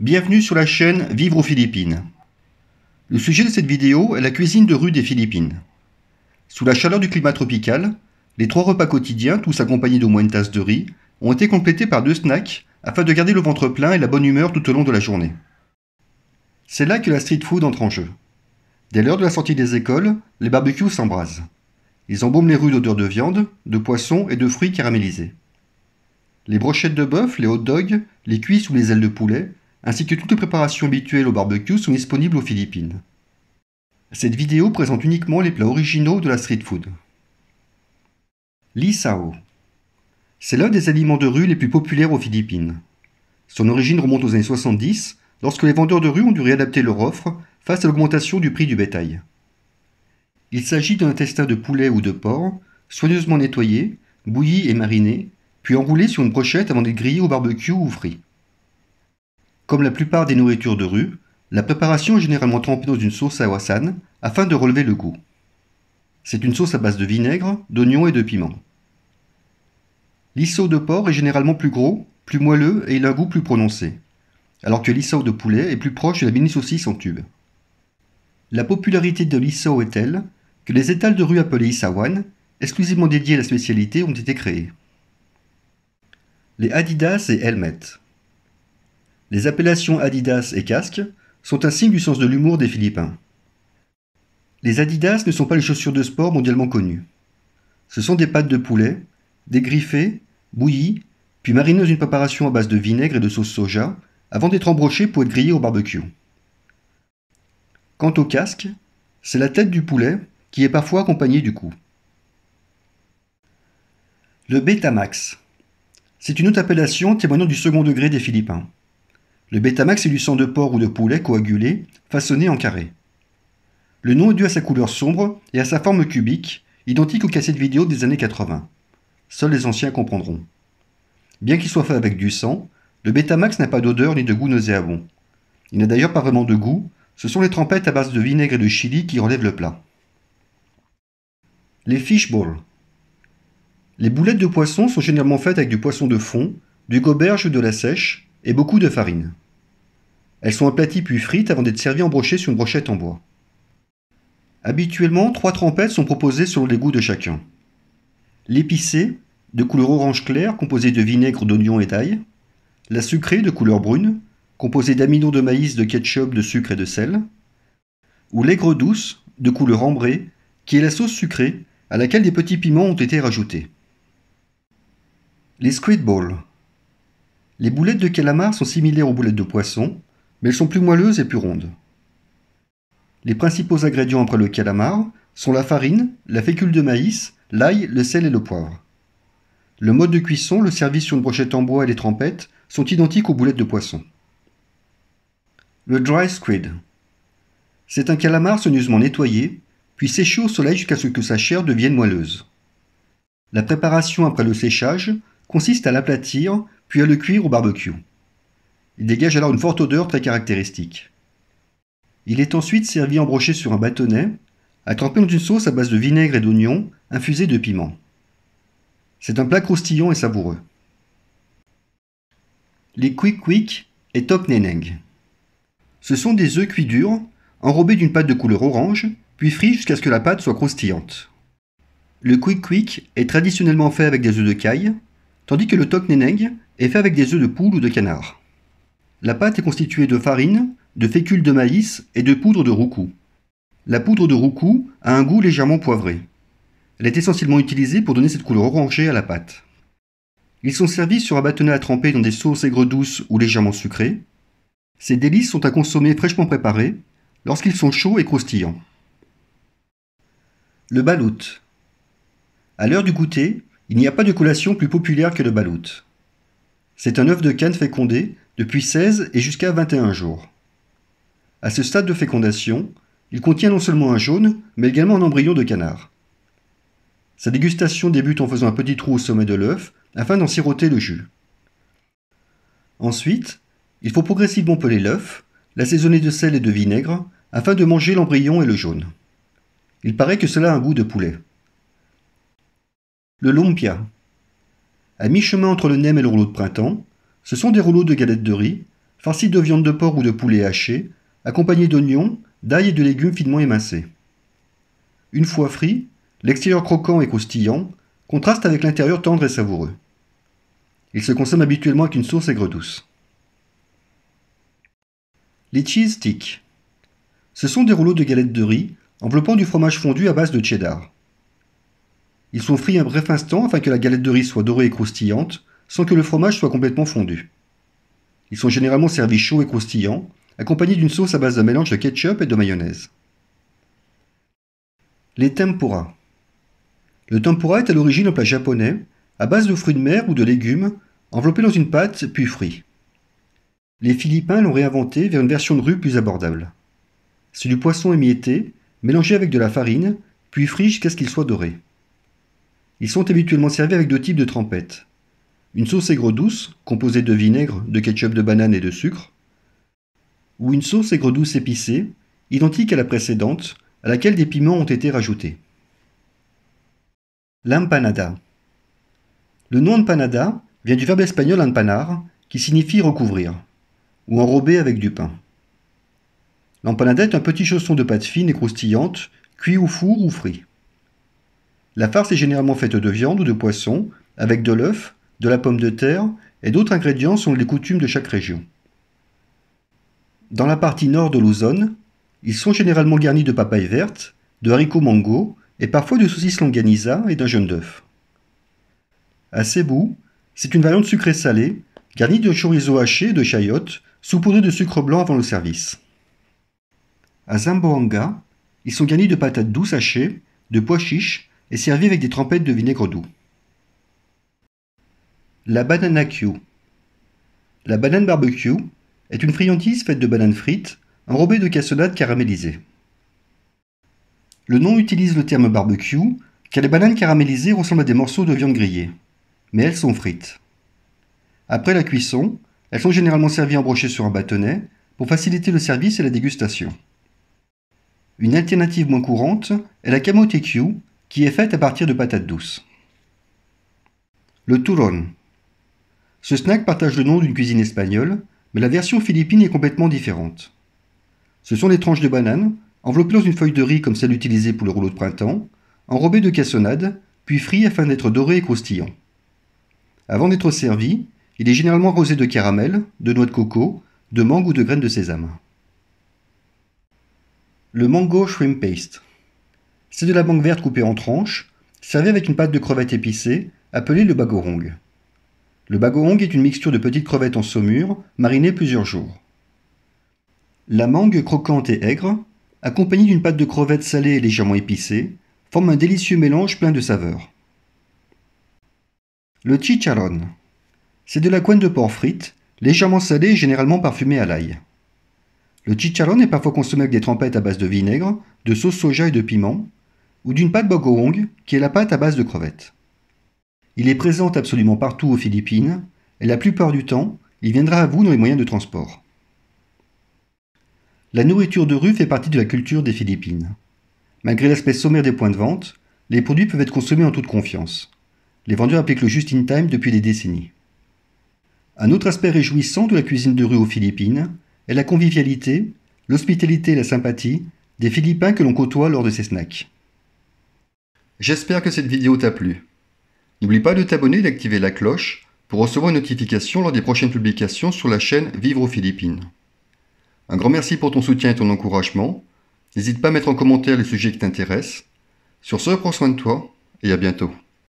Bienvenue sur la chaîne Vivre aux Philippines. Le sujet de cette vidéo est la cuisine de rue des Philippines. Sous la chaleur du climat tropical, les trois repas quotidiens, tous accompagnés d'au moins une tasse de riz, ont été complétés par deux snacks afin de garder le ventre plein et la bonne humeur tout au long de la journée. C'est là que la street food entre en jeu. Dès l'heure de la sortie des écoles, les barbecues s'embrasent. Ils embaument les rues d'odeurs de viande, de poisson et de fruits caramélisés. Les brochettes de bœuf, les hot dogs, les cuisses ou les ailes de poulet ainsi que toutes les préparations habituelles au barbecue sont disponibles aux Philippines. Cette vidéo présente uniquement les plats originaux de la street food. L'isao. C'est l'un des aliments de rue les plus populaires aux Philippines. Son origine remonte aux années 70, lorsque les vendeurs de rue ont dû réadapter leur offre face à l'augmentation du prix du bétail. Il s'agit d'un intestin de poulet ou de porc, soigneusement nettoyé, bouilli et mariné, puis enroulé sur une brochette avant d'être grillé au barbecue ou frit. Comme la plupart des nourritures de rue, la préparation est généralement trempée dans une sauce à wasan afin de relever le goût. C'est une sauce à base de vinaigre, d'oignons et de piment. L'issau de porc est généralement plus gros, plus moelleux et il a un goût plus prononcé, alors que l'issau de poulet est plus proche de la mini saucisse en tube. La popularité de l'issau est telle que les étals de rue appelés issawan, exclusivement dédiés à la spécialité, ont été créés. Les Adidas et Helmet. Les appellations Adidas et casque sont un signe du sens de l'humour des Philippins. Les Adidas ne sont pas les chaussures de sport mondialement connues. Ce sont des pattes de poulet, dégriffées, bouillies, puis marinées dans une préparation à base de vinaigre et de sauce soja, avant d'être embrochées pour être grillées au barbecue. Quant au casque, c'est la tête du poulet qui est parfois accompagnée du cou. Le Betamax. C'est une autre appellation témoignant du second degré des Philippins. Le Betamax est du sang de porc ou de poulet coagulé, façonné en carré. Le nom est dû à sa couleur sombre et à sa forme cubique, identique aux cassettes vidéo des années 80. Seuls les anciens comprendront. Bien qu'il soit fait avec du sang, le Betamax n'a pas d'odeur ni de goût nauséabond. Il n'a d'ailleurs pas vraiment de goût, ce sont les trempettes à base de vinaigre et de chili qui relèvent le plat. Les balls Les boulettes de poisson sont généralement faites avec du poisson de fond, du goberge ou de la sèche, et beaucoup de farine. Elles sont aplaties puis frites avant d'être servies en brochet sur une brochette en bois. Habituellement, trois trempettes sont proposées selon les goûts de chacun. L'épicée, de couleur orange clair, composée de vinaigre, d'oignons et d'ail. La sucrée, de couleur brune, composée d'amidon de maïs, de ketchup, de sucre et de sel. Ou l'aigre douce, de couleur ambrée, qui est la sauce sucrée à laquelle des petits piments ont été rajoutés. Les squid balls, les boulettes de calamar sont similaires aux boulettes de poisson, mais elles sont plus moelleuses et plus rondes. Les principaux ingrédients après le calamar sont la farine, la fécule de maïs, l'ail, le sel et le poivre. Le mode de cuisson, le service sur une brochette en bois et les trempettes sont identiques aux boulettes de poisson. Le dry squid. C'est un calamar soigneusement nettoyé, puis séché au soleil jusqu'à ce que sa chair devienne moelleuse. La préparation après le séchage consiste à l'aplatir puis à le cuire au barbecue. Il dégage alors une forte odeur très caractéristique. Il est ensuite servi brochet sur un bâtonnet, à tremper dans une sauce à base de vinaigre et d'oignons, infusée de piment. C'est un plat croustillant et savoureux. Les quick quick et top neneng. Ce sont des œufs cuits durs, enrobés d'une pâte de couleur orange, puis frits jusqu'à ce que la pâte soit croustillante. Le quick quick est traditionnellement fait avec des œufs de caille, tandis que le tok est fait avec des œufs de poule ou de canard. La pâte est constituée de farine, de fécule de maïs et de poudre de roucou. La poudre de roucou a un goût légèrement poivré. Elle est essentiellement utilisée pour donner cette couleur orangée à la pâte. Ils sont servis sur un bâtonnet à tremper dans des sauces aigres douces ou légèrement sucrées. Ces délices sont à consommer fraîchement préparés lorsqu'ils sont chauds et croustillants. Le balout. À l'heure du goûter, il n'y a pas de collation plus populaire que le balout. C'est un œuf de canne fécondé depuis 16 et jusqu'à 21 jours. À ce stade de fécondation, il contient non seulement un jaune, mais également un embryon de canard. Sa dégustation débute en faisant un petit trou au sommet de l'œuf afin d'en siroter le jus. Ensuite, il faut progressivement peler l'œuf, l'assaisonner de sel et de vinaigre afin de manger l'embryon et le jaune. Il paraît que cela a un goût de poulet. Le lumpia, à mi-chemin entre le nem et le rouleau de printemps, ce sont des rouleaux de galettes de riz, farcis de viande de porc ou de poulet haché, accompagnés d'oignons, d'ail et de légumes finement émincés. Une fois frits, l'extérieur croquant et croustillant contraste avec l'intérieur tendre et savoureux. Ils se consomme habituellement avec une sauce aigre douce. Les cheese sticks. Ce sont des rouleaux de galettes de riz enveloppant du fromage fondu à base de cheddar. Ils sont frits un bref instant afin que la galette de riz soit dorée et croustillante, sans que le fromage soit complètement fondu. Ils sont généralement servis chauds et croustillants, accompagnés d'une sauce à base de mélange de ketchup et de mayonnaise. Les tempura. Le tempura est à l'origine un plat japonais, à base de fruits de mer ou de légumes, enveloppé dans une pâte puis frit. Les Philippins l'ont réinventé vers une version de rue plus abordable. C'est du poisson émietté, mélangé avec de la farine, puis frit jusqu'à ce qu'il soit doré. Ils sont habituellement servis avec deux types de trempettes. Une sauce aigre-douce, composée de vinaigre, de ketchup de banane et de sucre, ou une sauce aigre-douce épicée, identique à la précédente, à laquelle des piments ont été rajoutés. L'empanada. Le nom empanada vient du verbe espagnol empanar, qui signifie recouvrir, ou enrober avec du pain. L'empanada est un petit chausson de pâte fine et croustillante, cuit ou four ou frit. La farce est généralement faite de viande ou de poisson, avec de l'œuf, de la pomme de terre et d'autres ingrédients selon les coutumes de chaque région. Dans la partie nord de l'Ozone, ils sont généralement garnis de papaye verte, de haricots mango et parfois de saucisses longaniza et d'un jaune d'œuf. À Cebu, c'est une variante sucrée salée, garnie de chorizo haché et de chayote, saupoudrée de sucre blanc avant le service. À Zamboanga, ils sont garnis de patates douces hachées, de pois chiches et servie avec des trempettes de vinaigre doux. La banana Q. La banane barbecue est une friandise faite de bananes frites enrobées de cassonade caramélisée. Le nom utilise le terme barbecue car les bananes caramélisées ressemblent à des morceaux de viande grillée, mais elles sont frites. Après la cuisson, elles sont généralement servies en brochet sur un bâtonnet pour faciliter le service et la dégustation. Une alternative moins courante est la camote Q, qui est faite à partir de patates douces. Le turon Ce snack partage le nom d'une cuisine espagnole, mais la version philippine est complètement différente. Ce sont des tranches de banane, enveloppées dans une feuille de riz comme celle utilisée pour le rouleau de printemps, enrobées de cassonade, puis frites afin d'être dorées et croustillantes. Avant d'être servi, il est généralement arrosé de caramel, de noix de coco, de mangue ou de graines de sésame. Le mango shrimp paste. C'est de la mangue verte coupée en tranches, servie avec une pâte de crevettes épicée, appelée le bagorong. Le bagorong est une mixture de petites crevettes en saumure, marinées plusieurs jours. La mangue croquante et aigre, accompagnée d'une pâte de crevettes salée et légèrement épicée, forme un délicieux mélange plein de saveurs. Le chicharron. C'est de la couenne de porc frite, légèrement salée et généralement parfumée à l'ail. Le chicharron est parfois consommé avec des trempettes à base de vinaigre, de sauce soja et de piment, ou d'une pâte bogohong, qui est la pâte à base de crevettes. Il est présent absolument partout aux Philippines, et la plupart du temps, il viendra à vous dans les moyens de transport. La nourriture de rue fait partie de la culture des Philippines. Malgré l'aspect sommaire des points de vente, les produits peuvent être consommés en toute confiance. Les vendeurs appliquent le just-in-time depuis des décennies. Un autre aspect réjouissant de la cuisine de rue aux Philippines est la convivialité, l'hospitalité et la sympathie des Philippins que l'on côtoie lors de ces snacks. J'espère que cette vidéo t'a plu. N'oublie pas de t'abonner et d'activer la cloche pour recevoir une notification lors des prochaines publications sur la chaîne Vivre aux Philippines. Un grand merci pour ton soutien et ton encouragement. N'hésite pas à mettre en commentaire les sujets qui t'intéressent. Sur ce, prends soin de toi et à bientôt.